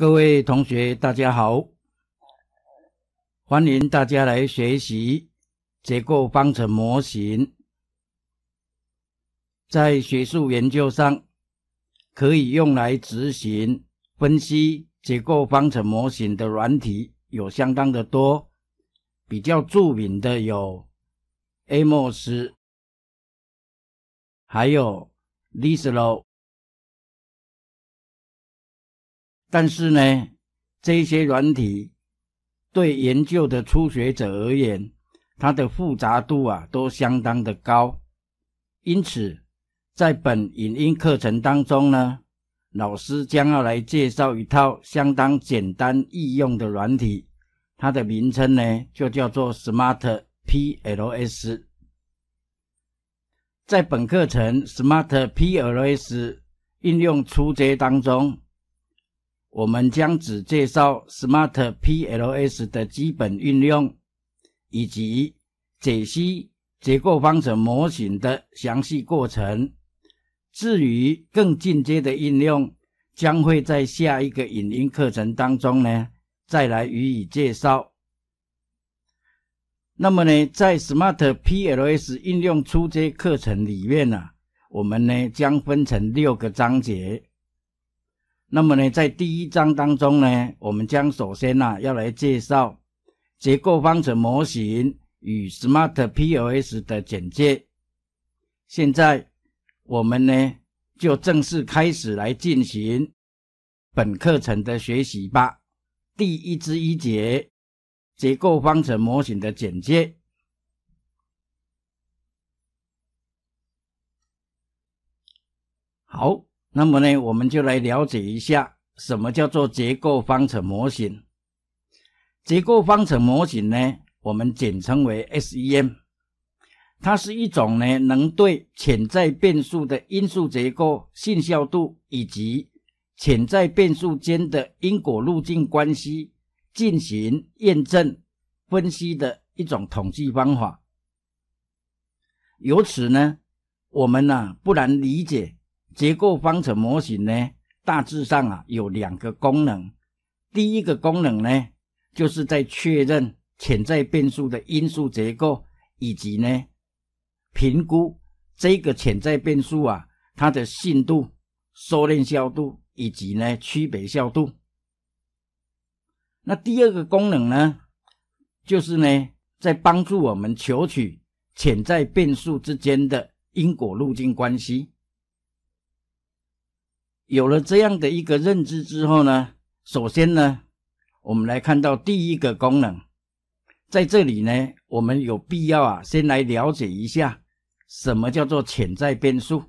各位同学，大家好！欢迎大家来学习结构方程模型。在学术研究上，可以用来执行分析结构方程模型的软体有相当的多，比较著名的有 AMOS，还有 l i s 但是呢，这些软体对研究的初学者而言，它的复杂度啊都相当的高。因此，在本影音课程当中呢，老师将要来介绍一套相当简单易用的软体，它的名称呢就叫做 SmartPLS。在本课程 SmartPLS 应用初阶当中。我们将只介绍 Smart PLS 的基本运用以及解析结构方程模型的详细过程。至于更进阶的应用，将会在下一个影音课程当中呢再来予以介绍。那么呢，在 Smart PLS 应用初阶课程里面呢，我们呢将分成六个章节。那么呢，在第一章当中呢，我们将首先啊要来介绍结构方程模型与 Smart p o s 的简介。现在我们呢就正式开始来进行本课程的学习吧。第一至一节，结构方程模型的简介。好。那么呢，我们就来了解一下什么叫做结构方程模型。结构方程模型呢，我们简称为 SEM，它是一种呢能对潜在变数的因素结构、信效度以及潜在变速间的因果路径关系进行验证分析的一种统计方法。由此呢，我们呢不难理解。结构方程模型呢，大致上啊有两个功能。第一个功能呢，就是在确认潜在变数的因素结构，以及呢评估这个潜在变数啊它的信度、收敛效度以及呢区别效度。那第二个功能呢，就是呢在帮助我们求取潜在变数之间的因果路径关系。有了这样的一个认知之后呢，首先呢，我们来看到第一个功能，在这里呢，我们有必要啊，先来了解一下什么叫做潜在变数。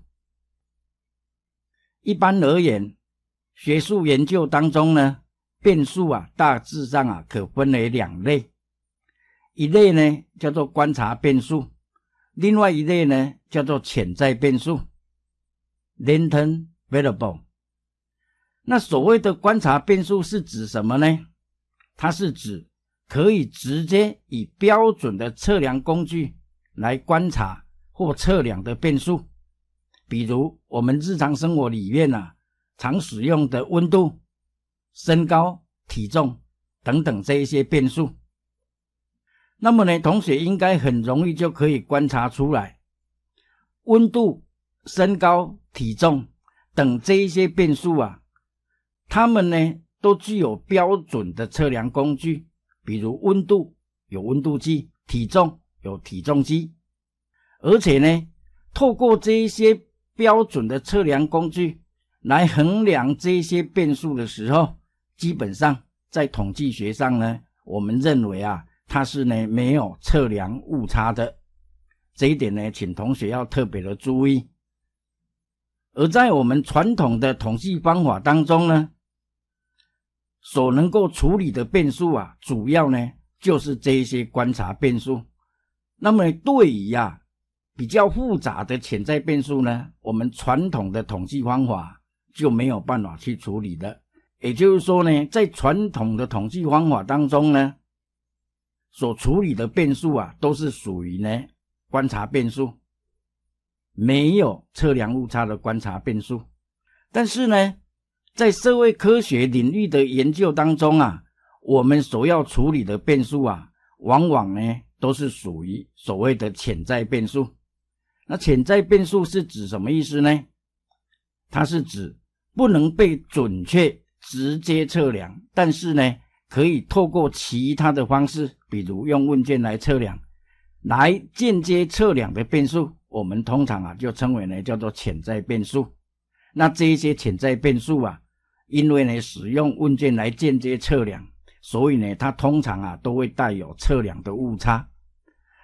一般而言，学术研究当中呢，变数啊，大致上啊，可分为两类，一类呢叫做观察变数，另外一类呢叫做潜在变数 （latent variable）。那所谓的观察变数是指什么呢？它是指可以直接以标准的测量工具来观察或测量的变数，比如我们日常生活里面呢常使用的温度、身高、体重等等这一些变数。那么呢，同学应该很容易就可以观察出来，温度、身高、体重等这一些变数啊。他们呢都具有标准的测量工具，比如温度有温度计，体重有体重机，而且呢，透过这一些标准的测量工具来衡量这些变数的时候，基本上在统计学上呢，我们认为啊，它是呢没有测量误差的。这一点呢，请同学要特别的注意。而在我们传统的统计方法当中呢。所能够处理的变数啊，主要呢就是这些观察变数。那么对于呀比较复杂的潜在变数呢，我们传统的统计方法就没有办法去处理的。也就是说呢，在传统的统计方法当中呢，所处理的变数啊都是属于呢观察变数，没有测量误差的观察变数。但是呢。在社会科学领域的研究当中啊，我们所要处理的变数啊，往往呢都是属于所谓的潜在变数。那潜在变数是指什么意思呢？它是指不能被准确直接测量，但是呢可以透过其他的方式，比如用问卷来测量，来间接测量的变数，我们通常啊就称为呢叫做潜在变数。那这一些潜在变数啊，因为呢使用问卷来间接测量，所以呢它通常啊都会带有测量的误差。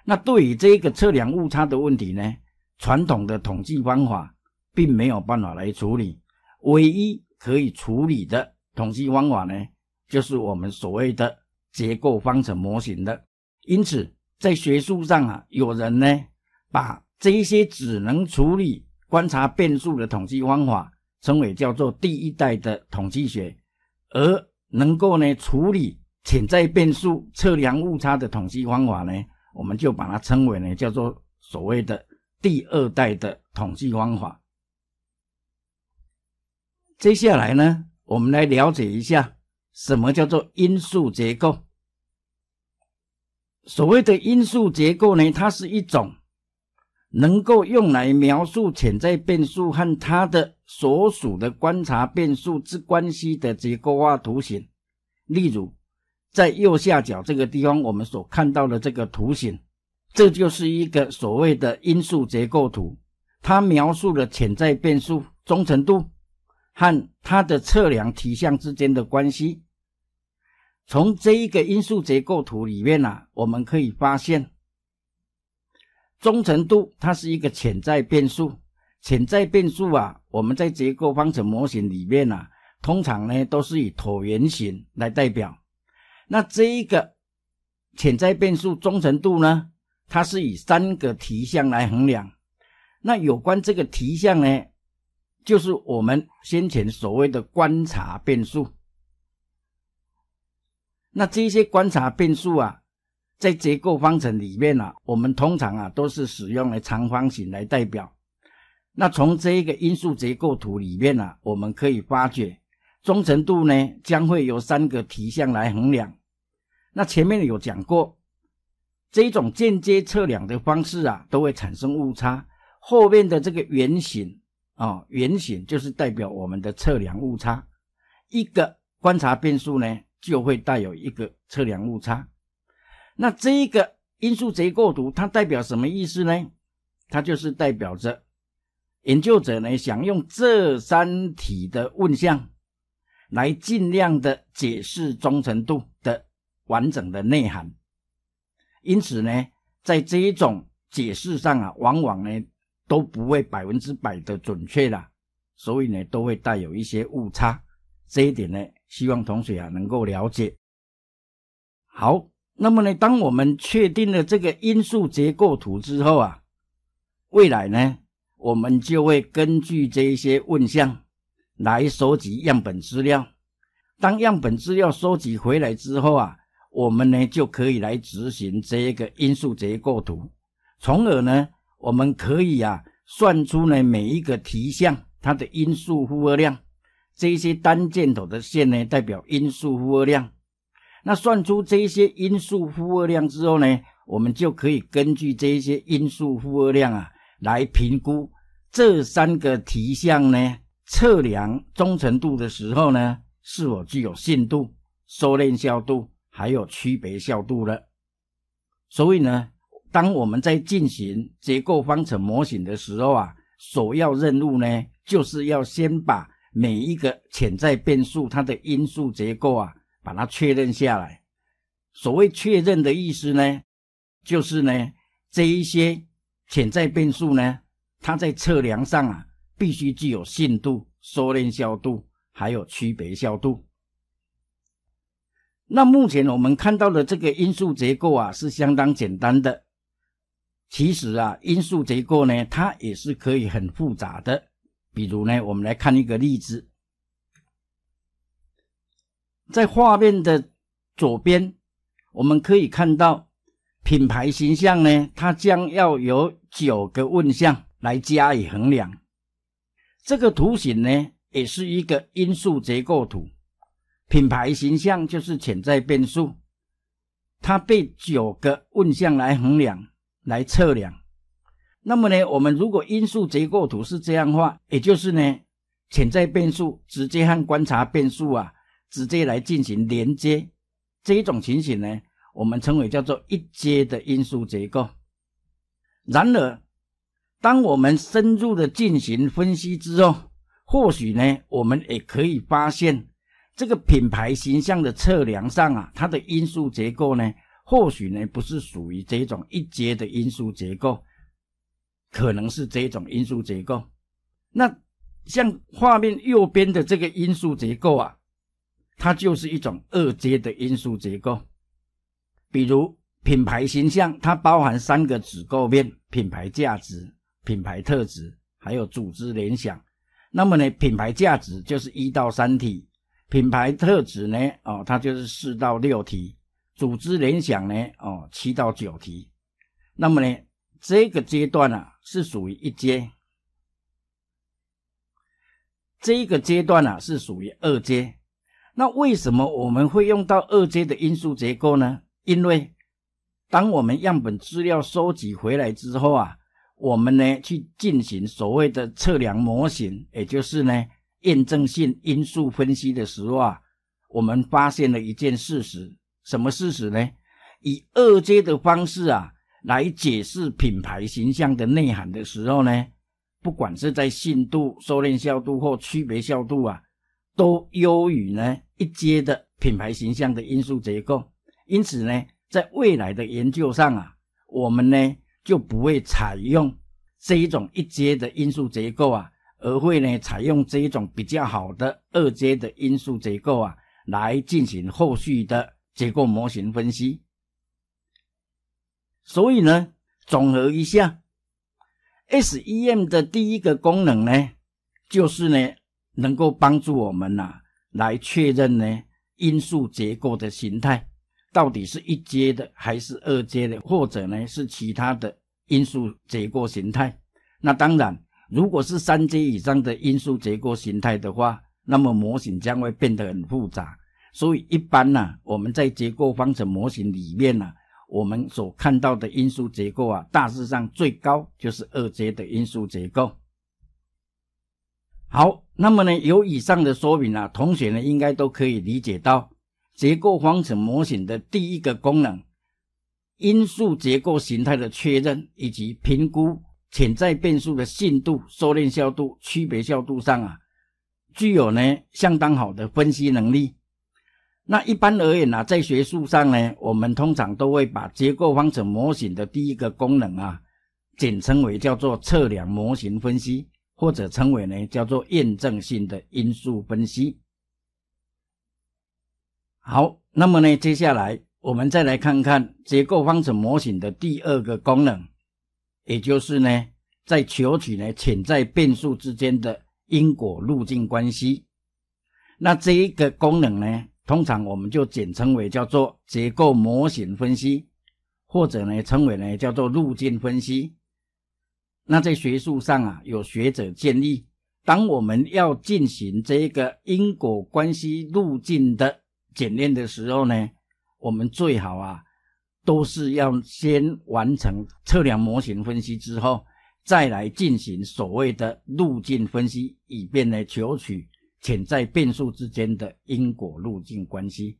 那对于这个测量误差的问题呢，传统的统计方法并没有办法来处理，唯一可以处理的统计方法呢，就是我们所谓的结构方程模型的。因此，在学术上啊，有人呢把这一些只能处理。观察变数的统计方法称为叫做第一代的统计学，而能够呢处理潜在变数测量误差的统计方法呢，我们就把它称为呢叫做所谓的第二代的统计方法。接下来呢，我们来了解一下什么叫做因素结构。所谓的因素结构呢，它是一种。能够用来描述潜在变数和它的所属的观察变数之关系的结构化图形，例如在右下角这个地方我们所看到的这个图形，这就是一个所谓的因素结构图。它描述了潜在变数忠诚度和它的测量体相之间的关系。从这一个因素结构图里面呢，我们可以发现。忠诚度，它是一个潜在变数。潜在变数啊，我们在结构方程模型里面啊，通常呢都是以椭圆形来代表。那这一个潜在变数忠诚度呢，它是以三个题项来衡量。那有关这个题项呢，就是我们先前所谓的观察变数。那这些观察变数啊。在结构方程里面呢，我们通常啊都是使用了长方形来代表。那从这一个因素结构图里面呢，我们可以发觉，忠诚度呢将会有三个题项来衡量。那前面有讲过，这一种间接测量的方式啊，都会产生误差。后面的这个圆形啊，圆形就是代表我们的测量误差。一个观察变数呢，就会带有一个测量误差。那这一个因素结构图，它代表什么意思呢？它就是代表着研究者呢想用这三体的问象，来尽量的解释忠诚度的完整的内涵。因此呢，在这一种解释上啊，往往呢都不会百分之百的准确啦，所以呢都会带有一些误差。这一点呢，希望同学啊能够了解。好。那么呢，当我们确定了这个因素结构图之后啊，未来呢，我们就会根据这一些问项来收集样本资料。当样本资料收集回来之后啊，我们呢就可以来执行这一个因素结构图，从而呢，我们可以啊算出呢每一个题项它的因素负荷量。这些单箭头的线呢，代表因素负荷量。那算出这一些因素负荷量之后呢，我们就可以根据这一些因素负荷量啊，来评估这三个题项呢测量忠诚度的时候呢，是否具有信度、收敛效度，还有区别效度了。所以呢，当我们在进行结构方程模型的时候啊，首要任务呢，就是要先把每一个潜在变数它的因素结构啊。把它确认下来。所谓确认的意思呢，就是呢这一些潜在变数呢，它在测量上啊必须具有信度、收敛效度，还有区别效度。那目前我们看到的这个因素结构啊是相当简单的。其实啊因素结构呢它也是可以很复杂的。比如呢我们来看一个例子。在画面的左边，我们可以看到品牌形象呢，它将要有九个问项来加以衡量。这个图形呢，也是一个因素结构图，品牌形象就是潜在变数，它被九个问项来衡量、来测量。那么呢，我们如果因素结构图是这样画，也就是呢，潜在变数直接和观察变数啊。直接来进行连接这一种情形呢，我们称为叫做一阶的因素结构。然而，当我们深入的进行分析之后，或许呢，我们也可以发现这个品牌形象的测量上啊，它的因素结构呢，或许呢不是属于这种一阶的因素结构，可能是这种因素结构。那像画面右边的这个因素结构啊。它就是一种二阶的因素结构，比如品牌形象，它包含三个子构面：品牌价值、品牌特质，还有组织联想。那么呢，品牌价值就是一到三题，品牌特质呢，哦，它就是四到六题，组织联想呢，哦，七到九题。那么呢，这个阶段啊，是属于一阶，这个阶段呢是属于二阶。那为什么我们会用到二阶的因素结构呢？因为当我们样本资料收集回来之后啊，我们呢去进行所谓的测量模型，也就是呢验证性因素分析的时候啊，我们发现了一件事实：什么事实呢？以二阶的方式啊来解释品牌形象的内涵的时候呢，不管是在信度、收敛效度或区别效度啊，都优于呢。一阶的品牌形象的因素结构，因此呢，在未来的研究上啊，我们呢就不会采用这一种一阶的因素结构啊，而会呢采用这一种比较好的二阶的因素结构啊，来进行后续的结构模型分析。所以呢，总合一下，S E M 的第一个功能呢，就是呢能够帮助我们呐。来确认呢，因素结构的形态到底是一阶的还是二阶的，或者呢是其他的因素结构形态？那当然，如果是三阶以上的因素结构形态的话，那么模型将会变得很复杂。所以一般呢，我们在结构方程模型里面呢，我们所看到的因素结构啊，大致上最高就是二阶的因素结构。好，那么呢，有以上的说明啊，同学呢应该都可以理解到，结构方程模型的第一个功能，因素结构形态的确认以及评估潜在变数的信度、收敛效度、区别效度上啊，具有呢相当好的分析能力。那一般而言啊，在学术上呢，我们通常都会把结构方程模型的第一个功能啊，简称为叫做测量模型分析。或者称为呢，叫做验证性的因素分析。好，那么呢，接下来我们再来看看结构方程模型的第二个功能，也就是呢，在求取呢潜在变数之间的因果路径关系。那这一个功能呢，通常我们就简称为叫做结构模型分析，或者呢称为呢叫做路径分析。那在学术上啊，有学者建议，当我们要进行这个因果关系路径的检验的时候呢，我们最好啊，都是要先完成测量模型分析之后，再来进行所谓的路径分析，以便呢求取潜在变数之间的因果路径关系。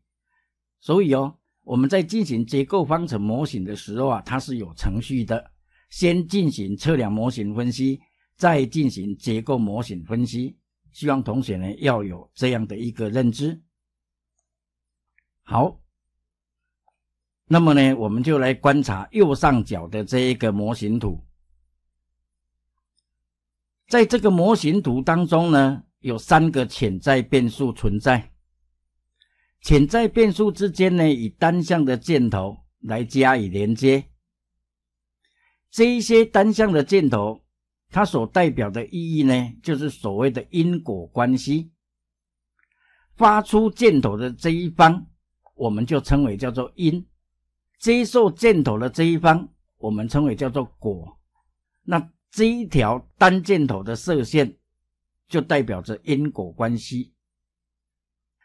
所以哦，我们在进行结构方程模型的时候啊，它是有程序的。先进行测量模型分析，再进行结构模型分析。希望同学呢要有这样的一个认知。好，那么呢，我们就来观察右上角的这一个模型图。在这个模型图当中呢，有三个潜在变数存在。潜在变数之间呢，以单向的箭头来加以连接。这一些单向的箭头，它所代表的意义呢，就是所谓的因果关系。发出箭头的这一方，我们就称为叫做因；接受箭头的这一方，我们称为叫做果。那这一条单箭头的射线，就代表着因果关系。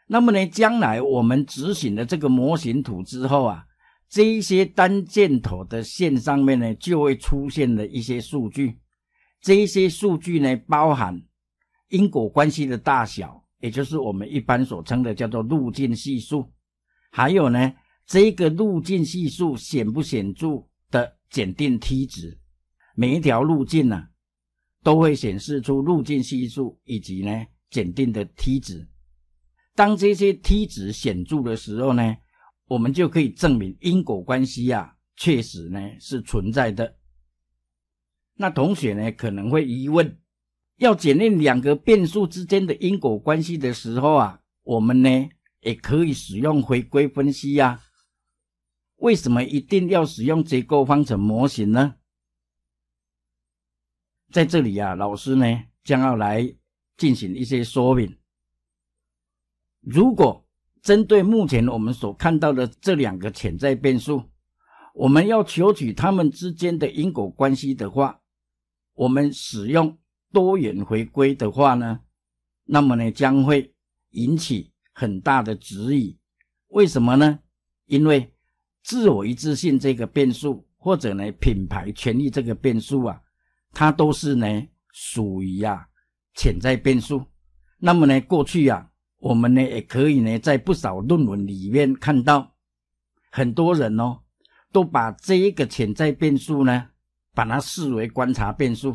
那么呢，将来我们执行了这个模型图之后啊。这一些单箭头的线上面呢，就会出现了一些数据。这一些数据呢，包含因果关系的大小，也就是我们一般所称的叫做路径系数。还有呢，这个路径系数显不显著的检定梯值。每一条路径呢，都会显示出路径系数以及呢检定的梯值。当这些梯值显著的时候呢？我们就可以证明因果关系呀，确实呢是存在的。那同学呢可能会疑问：要检验两个变数之间的因果关系的时候啊，我们呢也可以使用回归分析呀。为什么一定要使用结构方程模型呢？在这里啊，老师呢将要来进行一些说明。如果针对目前我们所看到的这两个潜在变数，我们要求取它们之间的因果关系的话，我们使用多元回归的话呢，那么呢将会引起很大的质疑。为什么呢？因为自我一致性这个变数或者呢品牌权益这个变数啊，它都是呢属于啊潜在变数。那么呢过去啊。我们呢也可以呢，在不少论文里面看到，很多人哦，都把这一个潜在变数呢，把它视为观察变数，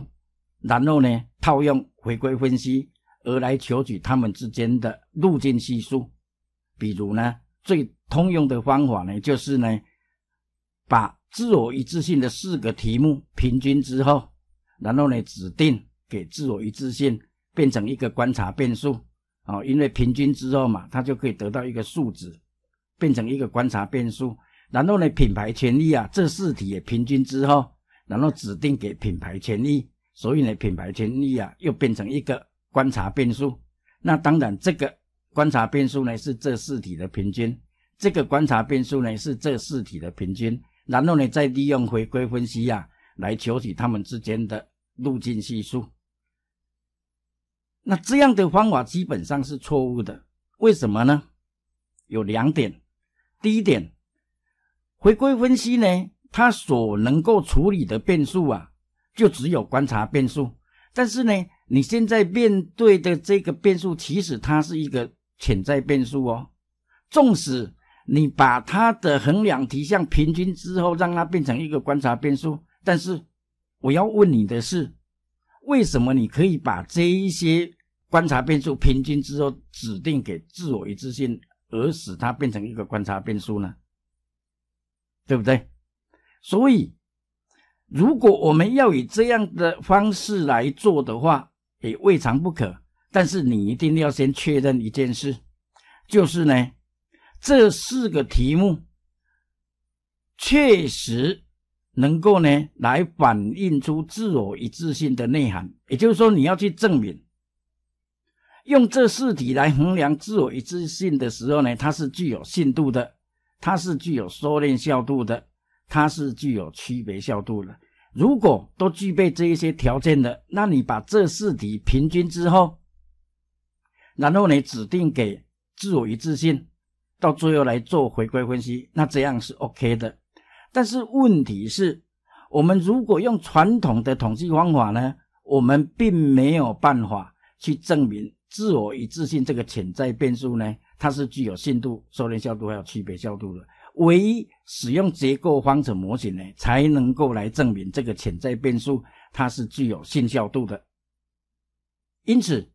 然后呢套用回归分析，而来求取他们之间的路径系数。比如呢，最通用的方法呢，就是呢，把自我一致性的四个题目平均之后，然后呢指定给自我一致性变成一个观察变数。哦，因为平均之后嘛，它就可以得到一个数值，变成一个观察变数。然后呢，品牌权益啊，这四体也平均之后，然后指定给品牌权益，所以呢，品牌权益啊又变成一个观察变数。那当然，这个观察变数呢是这四体的平均，这个观察变数呢是这四体的平均。然后呢，再利用回归分析呀，来求取它们之间的路径系数。那这样的方法基本上是错误的，为什么呢？有两点。第一点，回归分析呢，它所能够处理的变数啊，就只有观察变数。但是呢，你现在面对的这个变数，其实它是一个潜在变数哦。纵使你把它的衡量提向平均之后，让它变成一个观察变数，但是我要问你的是。为什么你可以把这一些观察变数平均之后指定给自我一致性，而使它变成一个观察变数呢？对不对？所以，如果我们要以这样的方式来做的话，也未尝不可。但是你一定要先确认一件事，就是呢，这四个题目确实。能够呢来反映出自我一致性的内涵，也就是说你要去证明，用这四题来衡量自我一致性的时候呢，它是具有信度的，它是具有收敛效度的，它是具有区别效度的。如果都具备这一些条件的，那你把这四题平均之后，然后呢指定给自我一致性，到最后来做回归分析，那这样是 OK 的。但是问题是我们如果用传统的统计方法呢，我们并没有办法去证明自我一致性这个潜在变数呢，它是具有信度、收敛效度还有区别效度的。唯一使用结构方程模型呢，才能够来证明这个潜在变数它是具有信效度的。因此，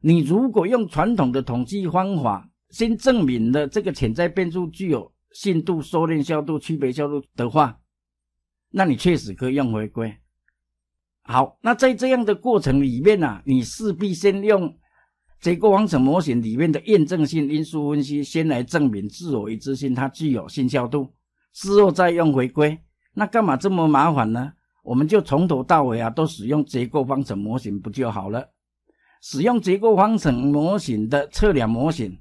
你如果用传统的统计方法先证明了这个潜在变数具有，信度、收敛效度、区别效度的话，那你确实可以用回归。好，那在这样的过程里面呢，你势必先用结构方程模型里面的验证性因素分析先来证明自我一致性它具有信效度，之后再用回归。那干嘛这么麻烦呢？我们就从头到尾啊都使用结构方程模型不就好了？使用结构方程模型的测量模型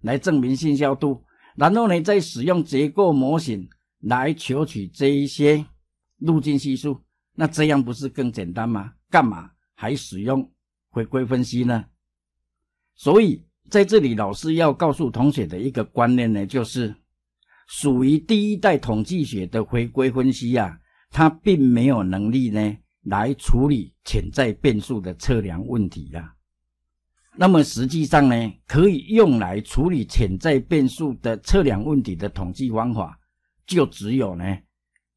来证明信效度。然后呢，再使用结构模型来求取这一些路径系数，那这样不是更简单吗？干嘛还使用回归分析呢？所以在这里，老师要告诉同学的一个观念呢，就是属于第一代统计学的回归分析啊，它并没有能力呢来处理潜在变数的测量问题呀。那么实际上呢，可以用来处理潜在变数的测量问题的统计方法，就只有呢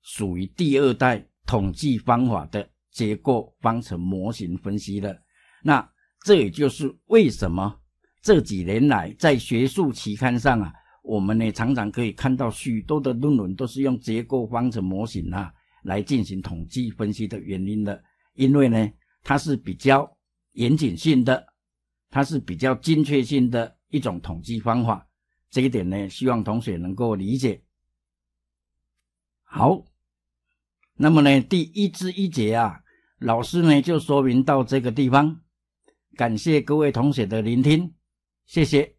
属于第二代统计方法的结构方程模型分析了。那这也就是为什么这几年来在学术期刊上啊，我们呢常常可以看到许多的论文都是用结构方程模型啊来进行统计分析的原因的。因为呢，它是比较严谨性的。它是比较精确性的一种统计方法，这一点呢，希望同学能够理解。好，那么呢，第一至一节啊，老师呢就说明到这个地方，感谢各位同学的聆听，谢谢。